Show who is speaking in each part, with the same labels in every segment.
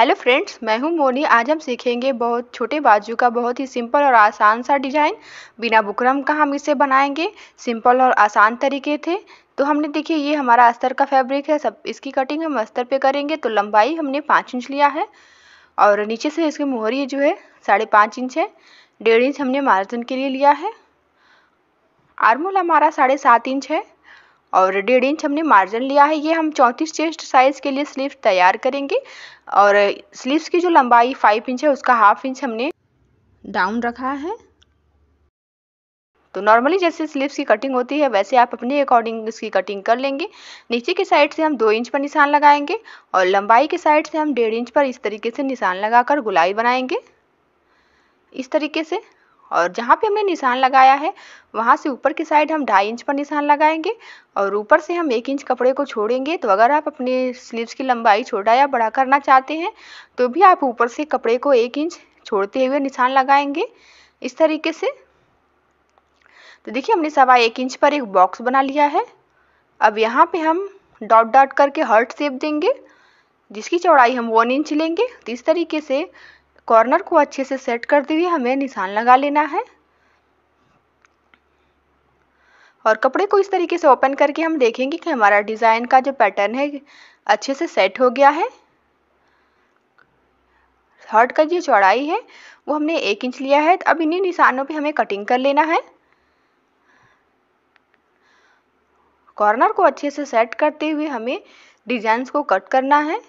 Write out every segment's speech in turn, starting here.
Speaker 1: hello friends मैं हूं मोनी आज हम सीखेंगे बहुत छोटे बाजू का बहुत ही सिंपल और आसान सा डिजाइन बिना बुकरम का हम इसे बनाएंगे सिंपल और आसान तरीके थे तो हमने देखिए ये हमारा अस्तर का फैब्रिक है सब इसकी कटिंग हम अस्तर पे करेंगे तो लंबाई हमने पाँच इंच लिया है और नीचे से इसकी मोहरी जो है साढ़े पाँच इंच है डेढ़ इंच हमने मार्जिन के लिए लिया है आर्मोल हमारा साढ़े सात इंच है और डेढ़ इंच हमने मार्जिन लिया है ये हम चौंतीस चेस्ट साइज़ के लिए स्लीव तैयार करेंगे और स्लीव्स की जो लंबाई फाइव इंच है उसका हाफ इंच हमने डाउन रखा है तो नॉर्मली जैसे स्लीव्स की कटिंग होती है वैसे आप अपने अकॉर्डिंग इसकी कटिंग कर लेंगे नीचे के साइड से हम दो इंच पर निशान लगाएंगे और लंबाई के साइड से हम डेढ़ इंच पर इस तरीके से निशान लगाकर गुलाई बनाएंगे इस तरीके से और जहाँ पे हमने निशान लगाया है वहाँ से ऊपर की साइड हम ढाई इंच पर निशान लगाएंगे और ऊपर से हम एक इंच कपड़े को छोड़ेंगे तो अगर आप अपने स्लीव्स की लंबाई छोटा या बड़ा करना चाहते हैं तो भी आप ऊपर से कपड़े को एक इंच छोड़ते हुए निशान लगाएंगे इस तरीके से तो देखिए हमने सवा एक इंच पर एक बॉक्स बना लिया है अब यहाँ पर हम डॉट डॉट करके हर्ट सेप देंगे जिसकी चौड़ाई हम वन इंच लेंगे तो इस तरीके से कॉर्नर को अच्छे से सेट करते हुए हमें निशान लगा लेना है और कपड़े को इस तरीके से ओपन करके हम देखेंगे कि हमारा डिज़ाइन का जो पैटर्न है अच्छे से सेट हो गया है हर्ट का जो चौड़ाई है वो हमने एक इंच लिया है तो अब इन्हीं निशानों पे हमें कटिंग कर लेना है कॉर्नर को अच्छे से सेट करते हुए हमें डिज़ाइन को कट करना है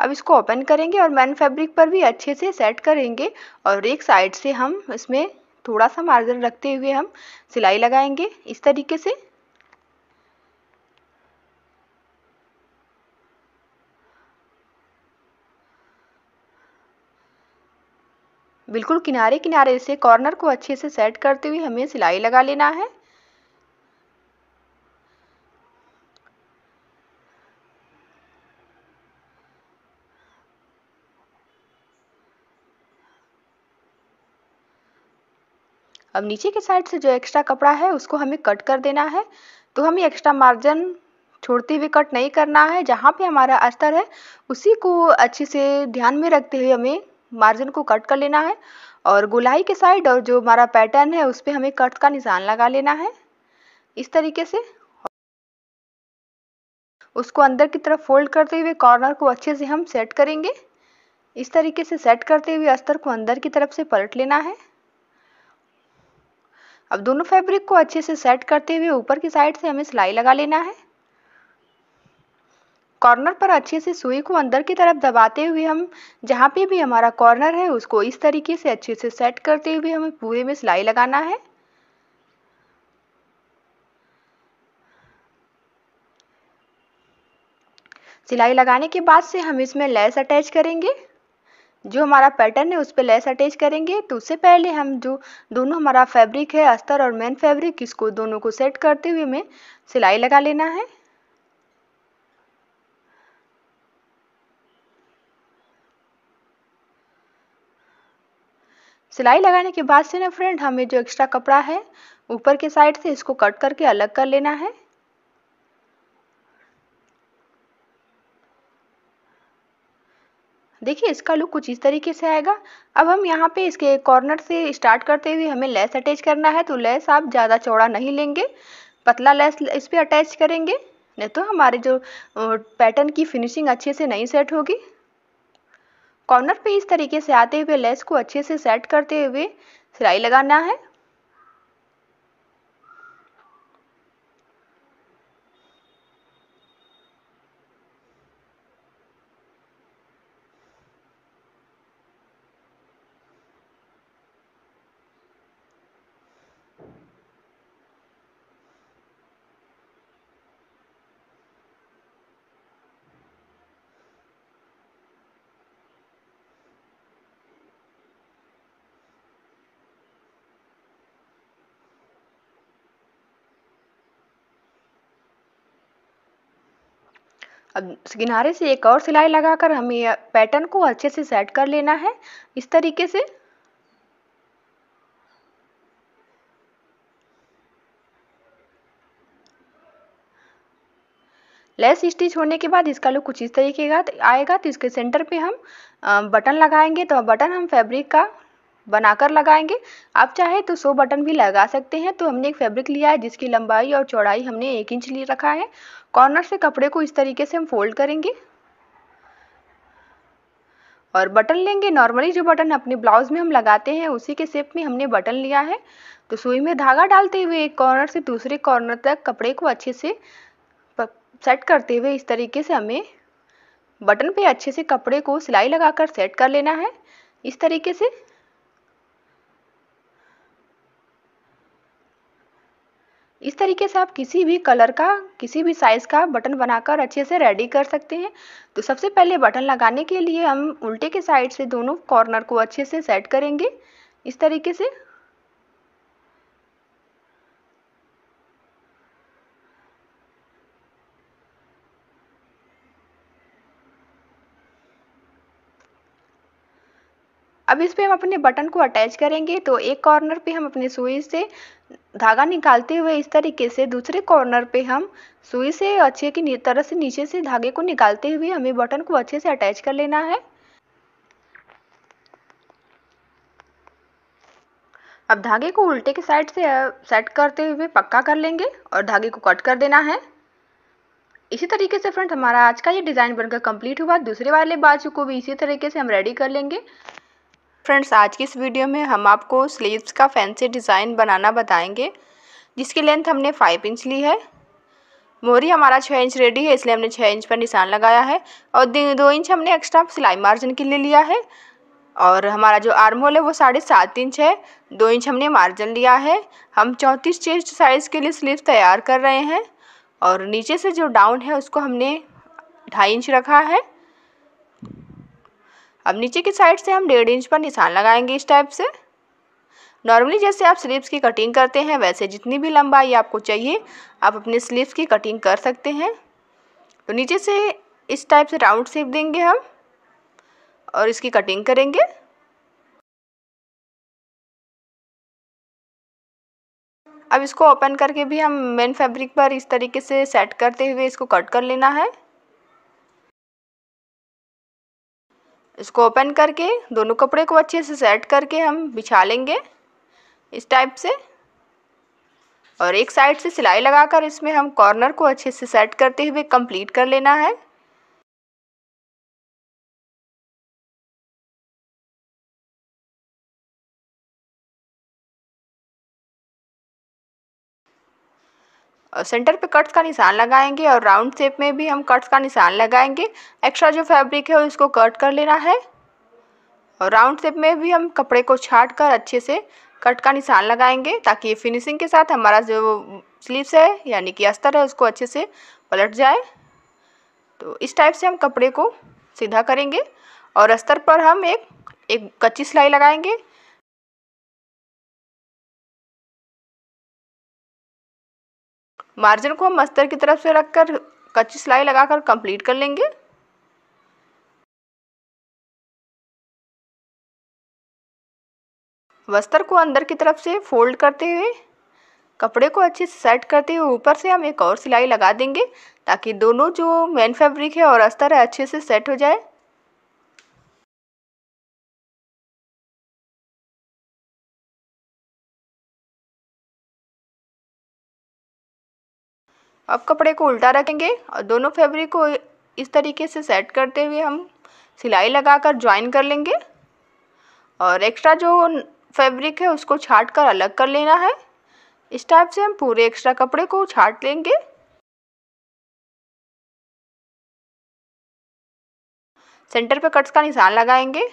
Speaker 1: अब इसको ओपन करेंगे और मैन फैब्रिक पर भी अच्छे से सेट करेंगे और एक साइड से हम इसमें थोड़ा सा मार्जिन रखते हुए हम सिलाई लगाएंगे इस तरीके से बिल्कुल किनारे किनारे से कॉर्नर को अच्छे से सेट करते हुए हमें सिलाई लगा लेना है अब नीचे के साइड से जो एक्स्ट्रा कपड़ा है उसको हमें कट कर देना है तो हमें एक्स्ट्रा मार्जिन छोड़ते हुए कट नहीं करना है जहाँ पे हमारा अस्तर है उसी को अच्छे से ध्यान में रखते हुए हमें मार्जिन को कट कर लेना है और गोलाई के साइड और जो हमारा पैटर्न है उस पर हमें कट का निशान लगा लेना है इस तरीके से उसको अंदर की तरफ फोल्ड करते हुए कॉर्नर को अच्छे से हम सेट करेंगे इस तरीके से सेट करते हुए अस्तर को अंदर की तरफ से पलट लेना है अब दोनों फैब्रिक को अच्छे से सेट करते हुए ऊपर की साइड से हमें सिलाई लगा लेना है कॉर्नर पर अच्छे से सुई को अंदर की तरफ दबाते हुए हम जहाँ पे भी हमारा कॉर्नर है उसको इस तरीके से अच्छे से सेट करते हुए हमें पूरे में सिलाई लगाना है सिलाई लगाने के बाद से हम इसमें लेस अटैच करेंगे जो हमारा पैटर्न है उस पर लेस अटैच करेंगे तो उससे पहले हम जो दोनों हमारा फैब्रिक है अस्तर और मेन फैब्रिक इसको दोनों को सेट करते हुए हमें सिलाई लगा लेना है सिलाई लगाने के बाद से ना फ्रेंड हमें जो एक्स्ट्रा कपड़ा है ऊपर के साइड से इसको कट करके अलग कर लेना है देखिए इसका लुक कुछ इस तरीके से आएगा अब हम यहाँ पे इसके कॉर्नर से स्टार्ट करते हुए हमें लेस अटैच करना है तो लेस आप ज़्यादा चौड़ा नहीं लेंगे पतला लेस इस पर अटैच करेंगे नहीं तो हमारे जो पैटर्न की फिनिशिंग अच्छे से नहीं सेट होगी कॉर्नर पे इस तरीके से आते हुए लेस को अच्छे से सेट करते हुए सिलाई लगाना है अब किनारे से एक और सिलाई लगाकर हमें पैटर्न को अच्छे से सेट कर लेना है इस तरीके से लेस स्टिच होने के बाद इसका लुक कुछ इस तरीके का आएगा तो इसके सेंटर पे हम बटन लगाएंगे तो बटन हम फैब्रिक का बनाकर लगाएंगे आप चाहे तो सो बटन भी लगा सकते हैं तो हमने एक फैब्रिक लिया है जिसकी लंबाई और चौड़ाई हमने एक इंच ले रखा है कॉर्नर से कपड़े को इस तरीके से हम फोल्ड करेंगे और बटन लेंगे नॉर्मली जो बटन अपने ब्लाउज में हम लगाते हैं उसी के सेप में हमने बटन लिया है तो सुई में धागा डालते हुए एक कॉर्नर से दूसरे कॉर्नर तक कपड़े को अच्छे से सेट करते हुए इस तरीके से हमें बटन पे अच्छे से कपड़े को सिलाई लगाकर सेट कर लेना है इस तरीके से इस तरीके से आप किसी भी कलर का किसी भी साइज़ का बटन बनाकर अच्छे से रेडी कर सकते हैं तो सबसे पहले बटन लगाने के लिए हम उल्टे के साइड से दोनों कॉर्नर को अच्छे से सेट करेंगे इस तरीके से अब इस पर हम अपने बटन को अटैच करेंगे तो एक कॉर्नर पे हम अपने सुई से धागा निकालते हुए इस तरीके से दूसरे कॉर्नर पे हम सुई से अच्छे की तरह से नीचे से धागे को निकालते हुए हमें बटन को अच्छे से अटैच कर लेना है अब धागे को उल्टे के साइड से सेट करते हुए पक्का कर लेंगे और धागे को कट कर देना है इसी तरीके से फ्रेंड्स हमारा आज का ये डिज़ाइन बनकर कंप्लीट हुआ दूसरे वाले बाजू को भी इसी तरीके से हम रेडी कर लेंगे फ्रेंड्स आज की इस वीडियो में हम आपको स्लीव्स का फैंसी डिज़ाइन बनाना बताएंगे जिसकी लेंथ हमने फाइव इंच ली है मोरी हमारा छः इंच रेडी है इसलिए हमने छः इंच पर निशान लगाया है और दो इंच हमने एक्स्ट्रा सिलाई मार्जिन के लिए लिया है और हमारा जो आर्म होल है वो साढ़े सात इंच है दो इंच हमने मार्जिन लिया है हम चौंतीस चेस्ट साइज़ के लिए स्लीव तैयार कर रहे हैं और नीचे से जो डाउन है उसको हमने ढाई इंच रखा है अब नीचे की साइड से हम डेढ़ इंच पर निशान लगाएंगे इस टाइप से नॉर्मली जैसे आप स्लीव्स की कटिंग करते हैं वैसे जितनी भी लंबाई आपको चाहिए आप अपने स्लीव्स की कटिंग कर सकते हैं
Speaker 2: तो नीचे से इस टाइप से राउंड शेप देंगे हम और इसकी कटिंग करेंगे अब इसको ओपन करके भी हम मेन फैब्रिक पर इस तरीके से सेट करते हुए इसको
Speaker 1: कट कर लेना है इसको ओपन करके दोनों कपड़े को अच्छे से सेट करके हम बिछा लेंगे इस टाइप से
Speaker 2: और एक साइड से सिलाई लगाकर इसमें हम कॉर्नर को अच्छे से सेट करते हुए कंप्लीट कर लेना है सेंटर पे कट्स का निशान लगाएंगे और राउंड
Speaker 1: शेप में भी हम कट्स का निशान लगाएंगे एक्स्ट्रा जो फैब्रिक है उसको कट कर लेना है और राउंड शेप में भी हम कपड़े को छाट कर अच्छे से कट का निशान लगाएंगे ताकि ये फिनिशिंग के साथ हमारा जो स्लीव्स है यानी कि अस्तर है उसको अच्छे से पलट जाए तो इस टाइप से हम कपड़े को सीधा करेंगे और अस्तर पर हम
Speaker 2: एक एक कच्ची सिलाई लगाएंगे मार्जिन को हम अस्तर की तरफ से रखकर कच्ची सिलाई लगाकर कंप्लीट कर लेंगे वस्त्र को अंदर की तरफ से फोल्ड करते
Speaker 1: हुए कपड़े को अच्छे से सेट करते हुए ऊपर से हम एक और सिलाई लगा देंगे ताकि
Speaker 2: दोनों जो मेन फैब्रिक है और अस्तर है अच्छे से सेट हो जाए अब कपड़े को उल्टा रखेंगे और
Speaker 1: दोनों फैब्रिक को इस तरीके से सेट करते हुए हम सिलाई लगाकर ज्वाइन कर लेंगे और एक्स्ट्रा जो फैब्रिक है उसको छाट कर अलग कर लेना है
Speaker 2: इस टाइप से हम पूरे एक्स्ट्रा कपड़े को छाट लेंगे सेंटर पे कट्स का निशान लगाएंगे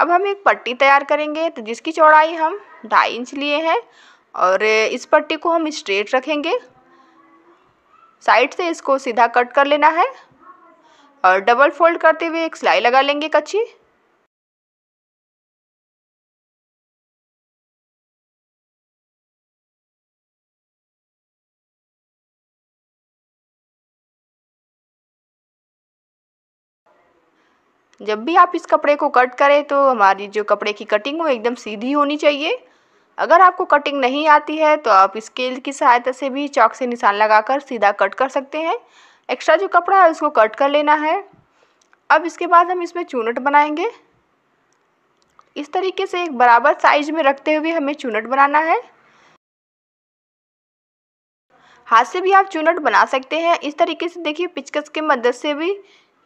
Speaker 1: अब हम एक पट्टी तैयार करेंगे तो जिसकी चौड़ाई हम ढाई इंच लिए हैं और इस पट्टी को हम स्ट्रेट रखेंगे साइड से इसको सीधा
Speaker 2: कट कर लेना है और डबल फोल्ड करते हुए एक सिलाई लगा लेंगे कच्ची जब भी आप इस कपड़े को
Speaker 1: कट करें तो हमारी जो कपड़े की कटिंग वो एकदम सीधी होनी चाहिए अगर आपको कटिंग नहीं आती है तो आप स्केल की सहायता से भी चौक से निशान लगाकर सीधा कट कर सकते हैं एक्स्ट्रा जो कपड़ा है उसको कट कर लेना है अब इसके बाद हम इसमें चूनट बनाएंगे इस तरीके से एक बराबर साइज में रखते हुए हमें चूनट बनाना है हाथ से भी आप चूनट बना सकते हैं इस तरीके से देखिए पिचकस के मदद से भी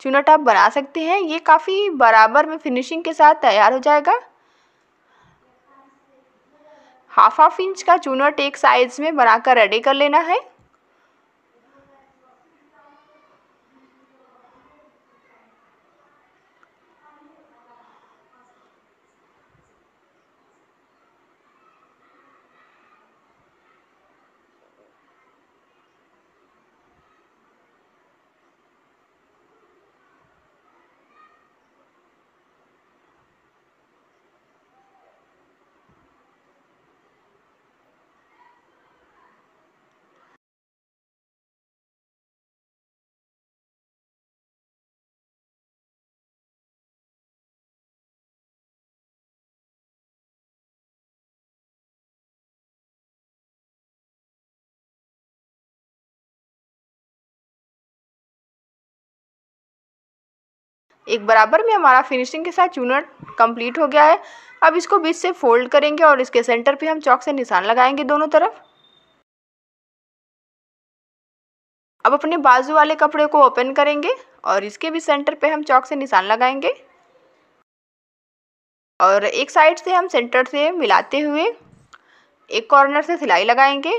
Speaker 1: चूनट आप बना सकते हैं ये काफ़ी बराबर में फिनिशिंग के साथ तैयार हो जाएगा हाफ हाफ इंच का चूना टेक साइज में बनाकर रेडी कर लेना है
Speaker 2: एक बराबर में हमारा फिनिशिंग के साथ चूनट
Speaker 1: कंप्लीट हो गया है अब इसको बीच से फोल्ड करेंगे और इसके सेंटर पे हम चौक से निशान लगाएंगे दोनों तरफ अब अपने बाजू वाले कपड़े को ओपन करेंगे और इसके भी सेंटर पे हम चौक से निशान लगाएंगे और एक साइड से हम सेंटर से मिलाते हुए एक कॉर्नर से सिलाई लगाएंगे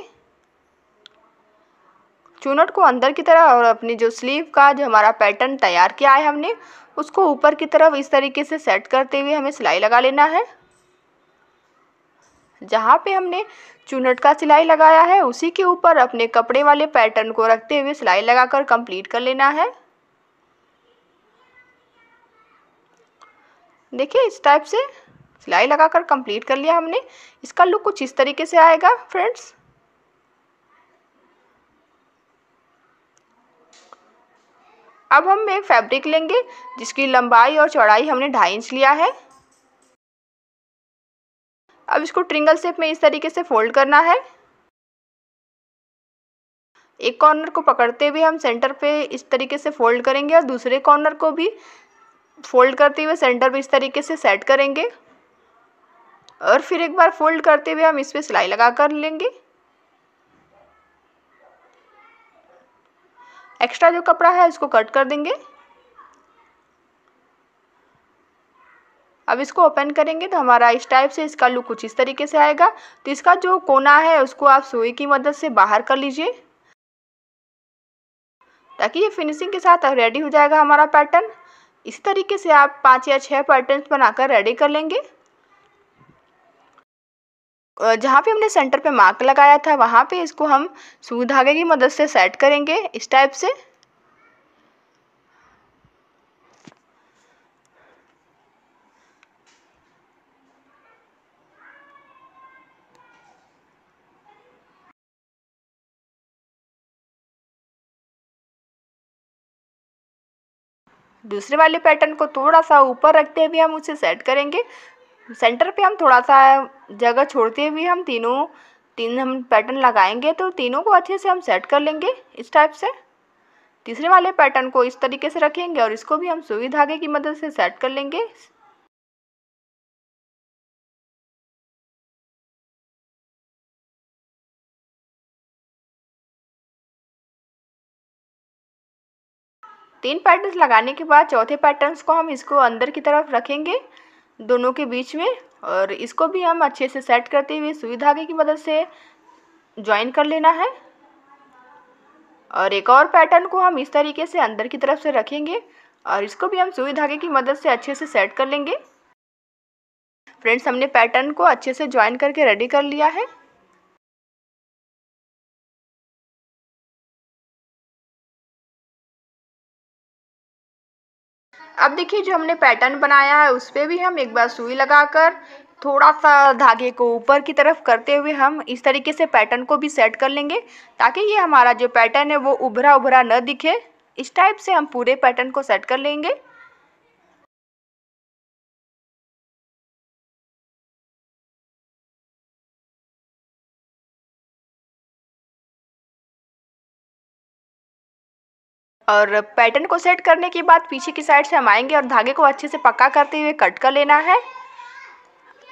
Speaker 1: चूनट को अंदर की तरफ और अपनी जो स्लीव का जो हमारा पैटर्न तैयार किया है हमने उसको ऊपर की तरफ इस तरीके से सेट करते हुए हमें सिलाई लगा लेना है जहाँ पे हमने चूनट का सिलाई लगाया है उसी के ऊपर अपने कपड़े वाले पैटर्न को रखते हुए सिलाई लगाकर कंप्लीट कर लेना है देखिए इस टाइप से सिलाई लगाकर कंप्लीट कर लिया हमने इसका लुक कुछ इस तरीके से आएगा फ्रेंड्स अब हम एक फैब्रिक लेंगे जिसकी लंबाई और चौड़ाई हमने ढाई इंच लिया
Speaker 2: है अब इसको ट्रिंगल शेप में इस तरीके से फोल्ड करना है एक कॉर्नर को पकड़ते हुए हम सेंटर पे
Speaker 1: इस तरीके से फोल्ड करेंगे और दूसरे कॉर्नर को भी फोल्ड करते हुए सेंटर पे इस तरीके से सेट करेंगे और फिर एक बार फोल्ड करते हुए हम इस पर सिलाई लगा कर लेंगे एक्स्ट्रा जो कपड़ा है इसको कट कर देंगे अब इसको ओपन करेंगे तो हमारा इस टाइप से इसका लुक कुछ इस तरीके से आएगा तो इसका जो कोना है उसको आप सुई की मदद से बाहर कर लीजिए ताकि ये फिनिशिंग के साथ रेडी हो जाएगा हमारा पैटर्न इसी तरीके से आप पाँच या छः पैटर्न्स बनाकर रेडी कर लेंगे जहाँ पे हमने सेंटर पे मार्क लगाया था वहाँ पे इसको हम सूई धागे की मदद से सेट करेंगे इस टाइप से
Speaker 2: दूसरे वाले पैटर्न को थोड़ा सा ऊपर रखते हुए हम उसे
Speaker 1: सेट करेंगे सेंटर पे हम थोड़ा सा जगह छोड़ते हुए हम तीनों तीन हम पैटर्न लगाएंगे तो तीनों को अच्छे से हम सेट कर लेंगे इस टाइप से तीसरे
Speaker 2: वाले पैटर्न को इस तरीके से रखेंगे और इसको भी हम सुई धागे की मदद से सेट कर लेंगे तीन पैटर्न्स लगाने के बाद चौथे पैटर्न्स को हम इसको अंदर की तरफ रखेंगे
Speaker 1: दोनों के बीच में और इसको भी हम अच्छे से सेट करते हुए सुई धागे की मदद से ज्वाइन कर लेना है और एक और पैटर्न को हम इस तरीके से अंदर की तरफ से रखेंगे और इसको भी हम सुई धागे की मदद से अच्छे से सेट कर लेंगे
Speaker 2: फ्रेंड्स हमने पैटर्न को अच्छे से ज्वाइन करके रेडी कर लिया है अब देखिए जो हमने पैटर्न बनाया है उस पर भी
Speaker 1: हम एक बार सुई लगाकर थोड़ा सा धागे को ऊपर की तरफ करते हुए हम इस तरीके से पैटर्न को भी सेट कर लेंगे ताकि ये हमारा जो पैटर्न है वो उभरा उभरा न दिखे
Speaker 2: इस टाइप से हम पूरे पैटर्न को सेट कर लेंगे और पैटर्न को सेट करने के बाद पीछे की साइड से हम आएंगे और धागे को अच्छे से पक्का करते हुए कट कर
Speaker 1: लेना है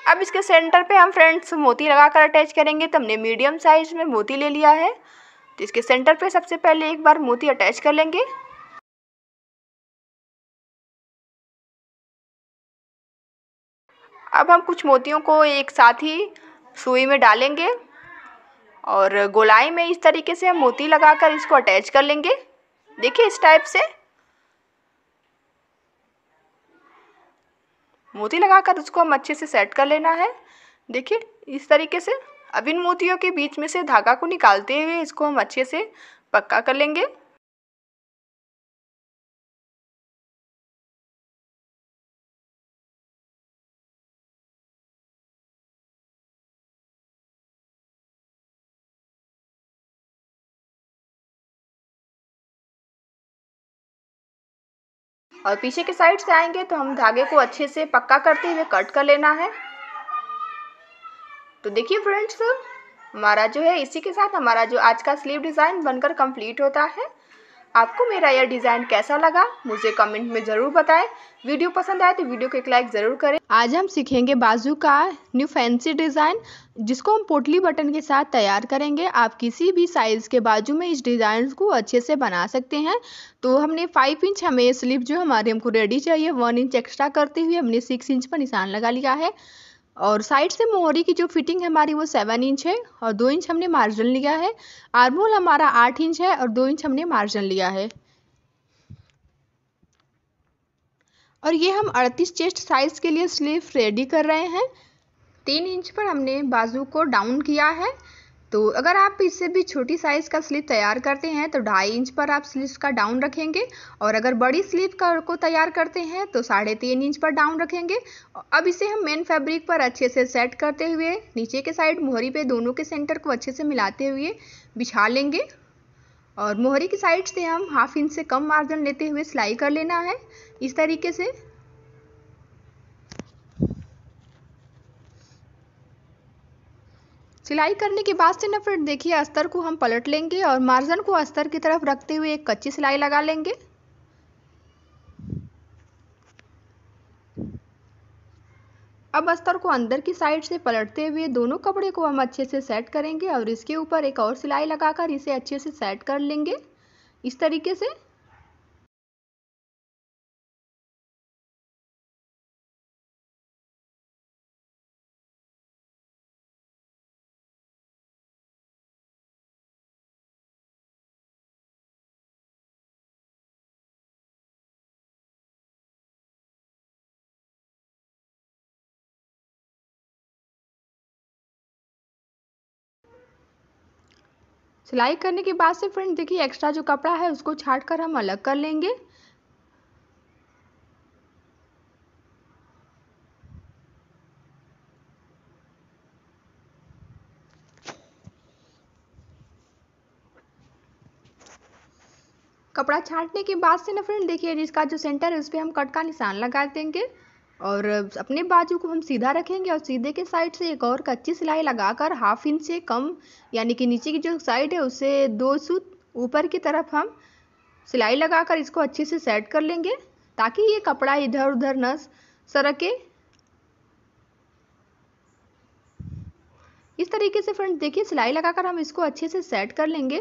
Speaker 1: अब इसके सेंटर पे हम फ्रेंड्स मोती लगा कर अटैच करेंगे तो हमने
Speaker 2: मीडियम साइज़ में मोती ले लिया है तो इसके सेंटर पे सबसे पहले एक बार मोती अटैच कर लेंगे अब हम कुछ मोतियों को एक साथ ही सुई में डालेंगे
Speaker 1: और गोलाई में इस तरीके से हम मोती लगाकर इसको अटैच कर लेंगे देखिए इस टाइप से मोती लगाकर उसको हम अच्छे से सेट कर लेना है देखिए इस तरीके से अब इन मोतियों के
Speaker 2: बीच में से धागा को निकालते हुए इसको हम अच्छे से पक्का कर लेंगे और पीछे के साइड से आएंगे तो हम धागे को अच्छे से पक्का
Speaker 1: करते हुए कट कर लेना है तो देखिए फ्रेंड्स हमारा जो है इसी के साथ हमारा जो आज का स्लीव डिज़ाइन बनकर कंप्लीट होता है आपको मेरा यह डिज़ाइन कैसा लगा मुझे कमेंट में ज़रूर बताएं वीडियो पसंद आए तो वीडियो को एक लाइक ज़रूर करें आज हम सीखेंगे बाजू का न्यू फैंसी डिज़ाइन जिसको हम पोटली बटन के साथ तैयार करेंगे आप किसी भी साइज़ के बाजू में इस डिज़ाइन को अच्छे से बना सकते हैं तो हमने फाइव इंच हमें स्लिप जो हमारे हमको रेडी चाहिए वन इंच एक्स्ट्रा करते हुए हमने सिक्स इंच पर निशान लगा लिया है और साइड से मोहरी की जो फिटिंग है हमारी वो सेवन इंच है और दो इंच हमने मार्जिन लिया है आर्मोल हमारा आठ इंच है और दो इंच हमने मार्जिन लिया है और ये हम 38 चेस्ट साइज के लिए स्लीव रेडी कर रहे हैं तीन इंच पर हमने बाजू को डाउन किया है तो अगर आप इससे भी छोटी साइज़ का स्लीव तैयार करते हैं तो ढाई इंच पर आप स्लीव का डाउन रखेंगे और अगर बड़ी स्लीव का को तैयार करते हैं तो साढ़े तीन इंच पर डाउन रखेंगे अब इसे हम मेन फैब्रिक पर अच्छे से सेट करते हुए नीचे के साइड मोहरी पे दोनों के सेंटर को अच्छे से मिलाते हुए बिछा लेंगे और मोहरी की साइड से हम हाफ इंच से कम मार्जिन लेते हुए सिलाई कर लेना है इस तरीके से सिलाई करने के बाद से ना फिर देखिए अस्तर को हम पलट लेंगे और मार्जन को अस्तर की तरफ रखते हुए एक कच्ची सिलाई लगा लेंगे अब अस्तर को अंदर की साइड से पलटते हुए दोनों कपड़े को हम अच्छे से सेट करेंगे
Speaker 2: और इसके ऊपर एक और सिलाई लगाकर इसे अच्छे से सेट कर लेंगे इस तरीके से सिलाई करने के बाद से फ्रेंड देखिए एक्स्ट्रा जो कपड़ा है उसको छाट कर हम
Speaker 1: अलग कर लेंगे कपड़ा छाटने के बाद से ना फ्रेंड देखिए इसका जो सेंटर है उस पर हम कट का निशान लगा देंगे और अपने बाजू को हम सीधा रखेंगे और सीधे के साइड से एक और कच्ची सिलाई लगाकर हाफ इंच से कम यानी कि नीचे की जो साइड है उसे दो सूत ऊपर की तरफ हम सिलाई लगाकर इसको अच्छे से सेट कर लेंगे ताकि ये कपड़ा इधर उधर न सरके
Speaker 2: इस तरीके से फ्रेंड्स देखिए सिलाई लगाकर हम इसको अच्छे से सेट कर लेंगे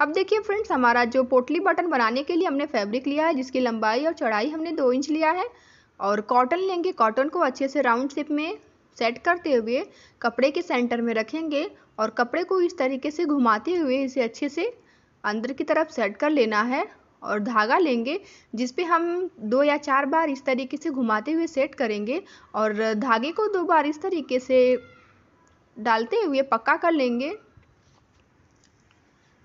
Speaker 2: अब देखिए फ्रेंड्स हमारा जो पोटली बटन बनाने के लिए
Speaker 1: हमने फैब्रिक लिया है जिसकी लंबाई और चौड़ाई हमने दो इंच लिया है और कॉटन लेंगे कॉटन को अच्छे से राउंड शेप में सेट करते हुए कपड़े के सेंटर में रखेंगे और कपड़े को इस तरीके से घुमाते हुए इसे अच्छे से अंदर की तरफ सेट कर लेना है और धागा लेंगे जिस पे हम दो या चार बार इस तरीके से घुमाते हुए सेट करेंगे और धागे को दो बार इस तरीके से डालते हुए पक्का कर लेंगे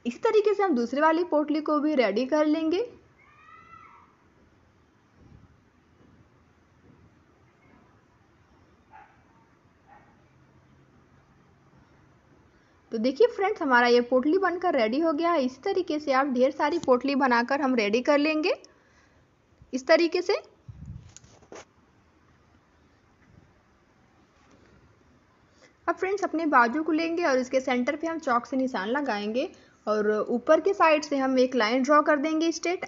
Speaker 1: इसी तरीके से हम दूसरे वाली पोटली को भी रेडी कर लेंगे तो देखिए फ्रेंड्स हमारा ये पोटली बनकर रेडी हो गया है इस तरीके से आप ढेर सारी पोटली बनाकर हम रेडी कर लेंगे इस तरीके से अब फ्रेंड्स अपने बाजू को लेंगे और इसके सेंटर पे हम चौक से निशान लगाएंगे और ऊपर के साइड से हम एक लाइन ड्रॉ कर देंगे स्ट्रेट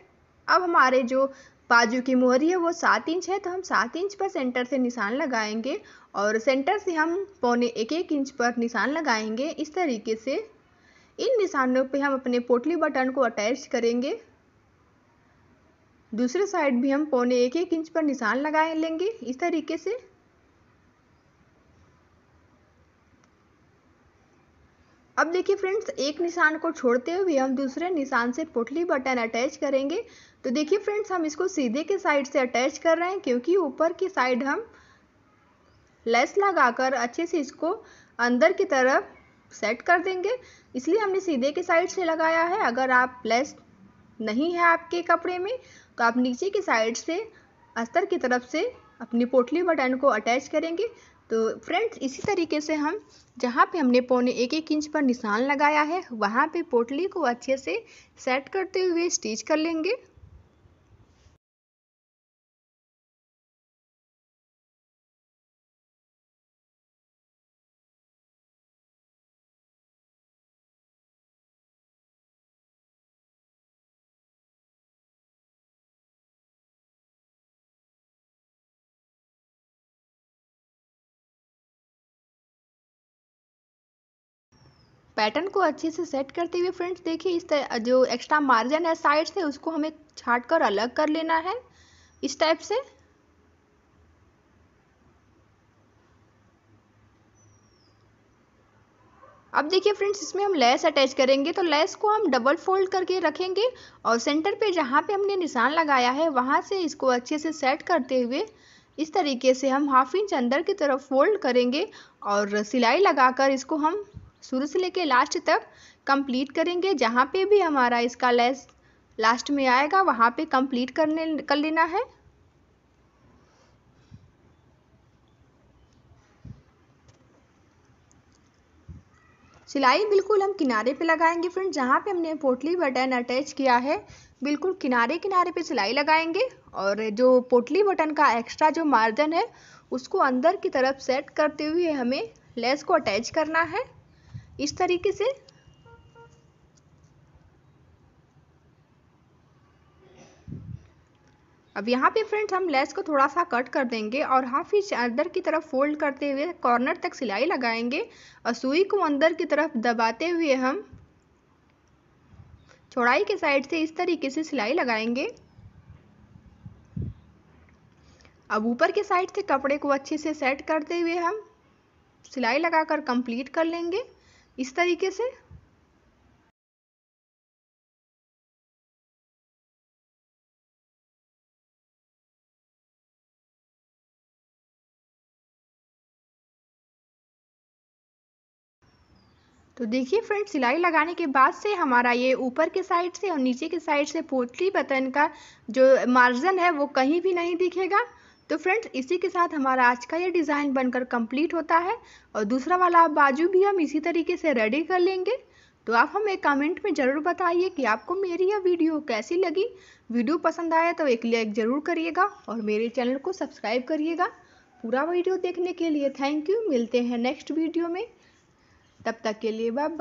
Speaker 1: अब हमारे जो बाजू की मोहरी है वो सात इंच है तो हम सात इंच पर सेंटर से निशान लगाएंगे और सेंटर से हम पौने एक एक इंच पर निशान लगाएंगे इस तरीके से इन निशानों पे हम अपने पोटली बटन को अटैच करेंगे दूसरे साइड भी हम पौने एक एक इंच पर निशान लगा लेंगे इस तरीके से अब देखिए फ्रेंड्स एक निशान को छोड़ते हुए हम दूसरे निशान से पुटली बटन अटैच करेंगे तो देखिए फ्रेंड्स हम इसको सीधे के साइड से अटैच कर रहे हैं क्योंकि ऊपर की साइड हम लेस लगाकर अच्छे से इसको अंदर की तरफ सेट कर देंगे इसलिए हमने सीधे के साइड से लगाया है अगर आप लेस नहीं है आपके कपड़े में तो आप नीचे की साइड से अस्तर की तरफ से अपनी पोटली बटन को अटैच करेंगे तो फ्रेंड्स इसी तरीके से हम जहाँ पे हमने पौने एक एक इंच पर निशान
Speaker 2: लगाया है वहाँ पे पोटली को अच्छे से सेट करते हुए स्टिच कर लेंगे पैटर्न को अच्छे से सेट करते हुए फ्रेंड्स देखिए इस जो एक्स्ट्रा मार्जिन है साइड से उसको हमें
Speaker 1: छाट कर अलग कर लेना है इस टाइप से अब देखिए फ्रेंड्स इसमें हम लेस अटैच करेंगे तो लेस को हम डबल फोल्ड करके रखेंगे और सेंटर पे जहाँ पे हमने निशान लगाया है वहाँ से इसको अच्छे से सेट करते हुए इस तरीके से हम हाफ इंच अंदर की तरफ फोल्ड करेंगे और सिलाई लगाकर इसको हम शुरू से लेके लास्ट तक कंप्लीट करेंगे जहाँ पे भी हमारा इसका लेस लास्ट में आएगा वहाँ पे कंप्लीट करने कर लेना है सिलाई बिल्कुल हम किनारे पे लगाएंगे फ्रेंड जहाँ पे हमने पोटली बटन अटैच किया है बिल्कुल किनारे किनारे पे सिलाई लगाएंगे और जो पोटली बटन का एक्स्ट्रा जो मार्जिन है उसको अंदर की तरफ सेट करते हुए हमें लेस को अटैच करना है इस तरीके से अब यहाँ पे फ्रेंड्स हम लेस को थोड़ा सा कट कर देंगे और हाफ इंच अंदर की तरफ फोल्ड करते हुए कॉर्नर तक सिलाई लगाएंगे और सुई को अंदर की तरफ दबाते हुए हम चौड़ाई के साइड से इस तरीके से सिलाई लगाएंगे अब ऊपर के साइड से कपड़े को अच्छे से
Speaker 2: सेट करते हुए हम सिलाई लगाकर कंप्लीट कर लेंगे इस तरीके से तो देखिए फ्रेंड सिलाई लगाने के बाद से हमारा ये ऊपर के साइड से और नीचे के साइड से पोटली बटन
Speaker 1: का जो मार्जिन है वो कहीं भी नहीं दिखेगा तो फ्रेंड्स इसी के साथ हमारा आज का ये डिज़ाइन बनकर कंप्लीट होता है और दूसरा वाला बाजू भी हम इसी तरीके से रेडी कर लेंगे तो आप हमें कमेंट में ज़रूर बताइए कि आपको मेरी यह वीडियो कैसी लगी वीडियो पसंद आया तो एक लाइक ज़रूर करिएगा और मेरे चैनल को सब्सक्राइब करिएगा पूरा वीडियो देखने के लिए थैंक यू मिलते हैं नेक्स्ट वीडियो में तब तक के लिए बाय